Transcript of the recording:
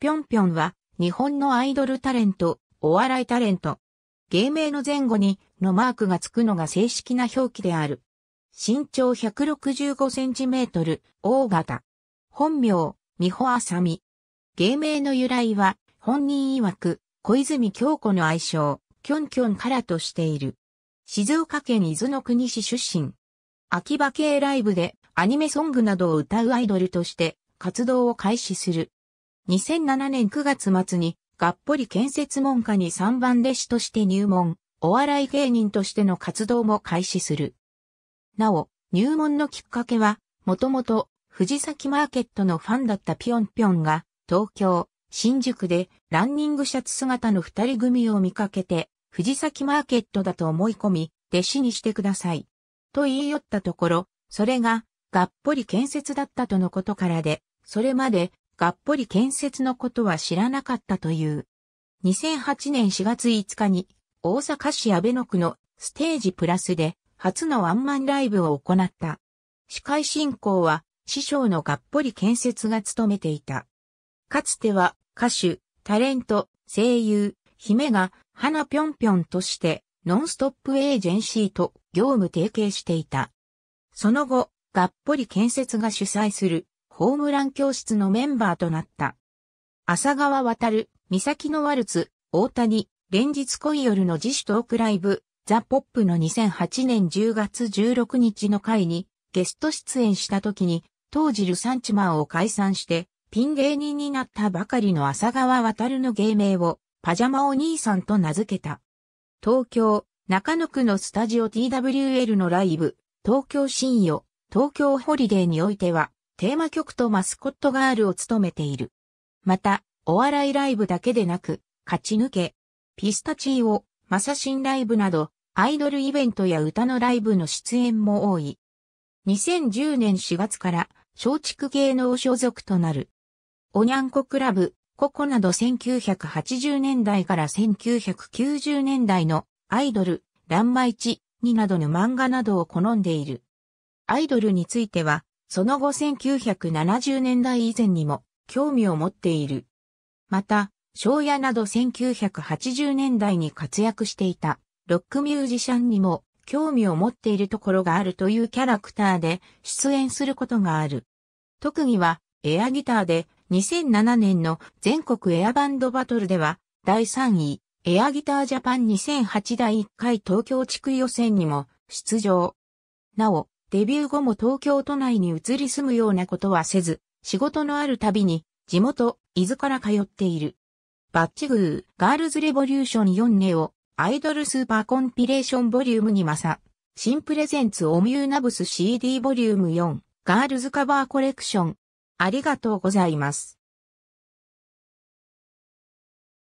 ぴょんぴょんは、日本のアイドルタレント、お笑いタレント。芸名の前後に、のマークがつくのが正式な表記である。身長165センチメートル、大型。本名、美穂あさみ。芸名の由来は、本人曰く、小泉京子の愛称、きょんきょんからとしている。静岡県伊豆の国市出身。秋葉系ライブでアニメソングなどを歌うアイドルとして活動を開始する。2007年9月末に、がっぽり建設門下に3番弟子として入門、お笑い芸人としての活動も開始する。なお、入門のきっかけは、もともと、藤崎マーケットのファンだったぴょんぴょんが、東京、新宿でランニングシャツ姿の二人組を見かけて、藤崎マーケットだと思い込み、弟子にしてください。と言い寄ったところ、それが、がっぽり建設だったとのことからで、それまでがっぽり建設のことは知らなかったという。2008年4月5日に、大阪市安倍野区のステージプラスで、初のワンマンライブを行った。司会進行は、師匠のがっぽり建設が務めていた。かつては、歌手、タレント、声優、姫が、花ぴょんぴょんとして、ノンストップエージェンシーと業務提携していた。その後、がっぽり建設が主催するホームラン教室のメンバーとなった。浅川渡、三崎のワルツ、大谷、連日恋夜の自主トークライブ、ザ・ポップの2008年10月16日の回にゲスト出演した時に、当時ルサンチマンを解散して、ピン芸人になったばかりの浅川渡るの芸名を、パジャマお兄さんと名付けた。東京、中野区のスタジオ TWL のライブ、東京深夜、東京ホリデーにおいては、テーマ曲とマスコットガールを務めている。また、お笑いライブだけでなく、勝ち抜け、ピスタチーを、マサシンライブなど、アイドルイベントや歌のライブの出演も多い。2010年4月から、松竹芸能所属となる。おにゃんこクラブ、ココなど1980年代から1990年代のアイドル、ランマイチ、になどの漫画などを好んでいる。アイドルについては、その後1970年代以前にも興味を持っている。また、昭夜など1980年代に活躍していたロックミュージシャンにも興味を持っているところがあるというキャラクターで出演することがある。特技はエアギターで2007年の全国エアバンドバトルでは第3位エアギタージャパン2008第1回東京地区予選にも出場。なお、デビュー後も東京都内に移り住むようなことはせず、仕事のあるたびに地元、伊豆から通っている。バッチグー、ガールズレボリューション4ネオ、アイドルスーパーコンピレーションボリューム2マサ、新プレゼンツオミューナブス CD ボリューム4、ガールズカバーコレクション。ありがとうございます。